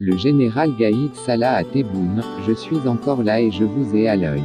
Le général Gaïd Salah à Tebboune, je suis encore là et je vous ai à l'œil.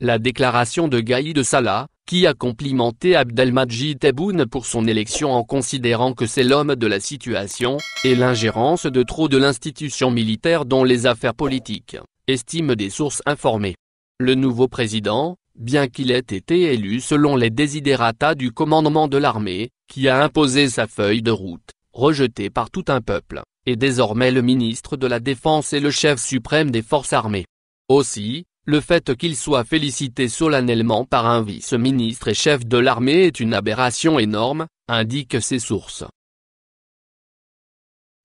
La déclaration de Gaïd Salah, qui a complimenté Abdelmajid Tebboune pour son élection en considérant que c'est l'homme de la situation, et l'ingérence de trop de l'institution militaire dans les affaires politiques. Estime des sources informées. Le nouveau président, bien qu'il ait été élu selon les désidérata du commandement de l'armée, qui a imposé sa feuille de route, rejetée par tout un peuple, est désormais le ministre de la Défense et le chef suprême des forces armées. Aussi, le fait qu'il soit félicité solennellement par un vice-ministre et chef de l'armée est une aberration énorme, indiquent ces sources.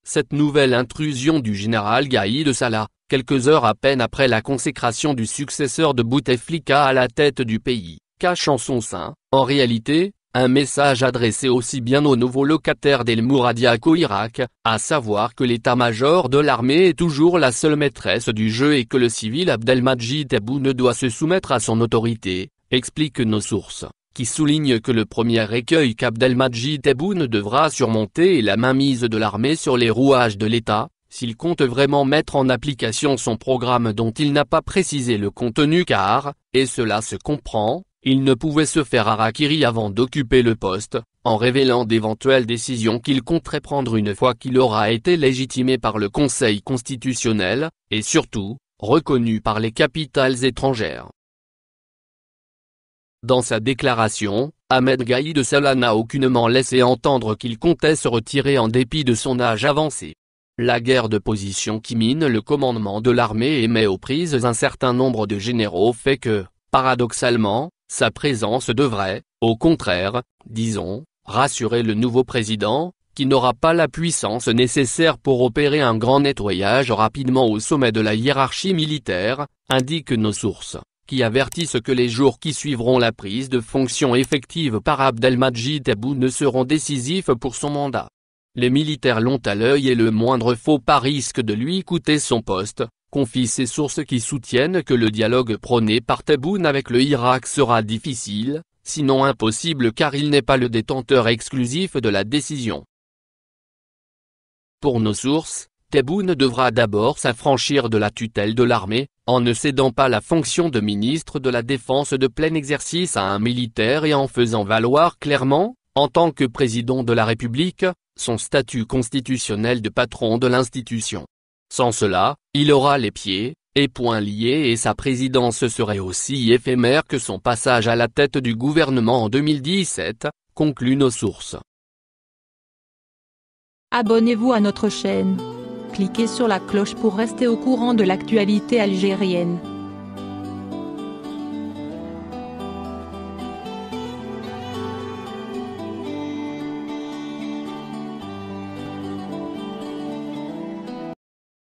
Cette nouvelle intrusion du général Gaïd Salah, quelques heures à peine après la consécration du successeur de Bouteflika à la tête du pays, cachant son sein, en réalité, un message adressé aussi bien aux nouveaux locataires d'El Mouradia qu'au Irak, à savoir que l'état-major de l'armée est toujours la seule maîtresse du jeu et que le civil Abdelmajid Tebboune doit se soumettre à son autorité, expliquent nos sources, qui soulignent que le premier écueil qu'Abdelmajid Tebboune devra surmonter est la mainmise de l'armée sur les rouages de l'État, s'il compte vraiment mettre en application son programme dont il n'a pas précisé le contenu car, et cela se comprend, il ne pouvait se faire harakiri avant d'occuper le poste, en révélant d'éventuelles décisions qu'il compterait prendre une fois qu'il aura été légitimé par le Conseil constitutionnel, et surtout, reconnu par les capitales étrangères. Dans sa déclaration, Ahmed Gaïd de Salah n'a aucunement laissé entendre qu'il comptait se retirer en dépit de son âge avancé. La guerre de position qui mine le commandement de l'armée et met aux prises un certain nombre de généraux fait que, paradoxalement, sa présence devrait, au contraire, disons, rassurer le nouveau président, qui n'aura pas la puissance nécessaire pour opérer un grand nettoyage rapidement au sommet de la hiérarchie militaire, indiquent nos sources, qui avertissent que les jours qui suivront la prise de fonction effective par Abdelmajid Abou ne seront décisifs pour son mandat les militaires l'ont à l'œil et le moindre faux pas risque de lui coûter son poste, confie ses sources qui soutiennent que le dialogue prôné par Taboun avec le Irak sera difficile, sinon impossible car il n'est pas le détenteur exclusif de la décision. Pour nos sources, Tebboune devra d'abord s'affranchir de la tutelle de l'armée, en ne cédant pas la fonction de ministre de la Défense de plein exercice à un militaire et en faisant valoir clairement, en tant que président de la République, son statut constitutionnel de patron de l'institution. Sans cela, il aura les pieds et poings liés et sa présidence serait aussi éphémère que son passage à la tête du gouvernement en 2017, concluent nos sources. Abonnez-vous à notre chaîne. Cliquez sur la cloche pour rester au courant de l'actualité algérienne.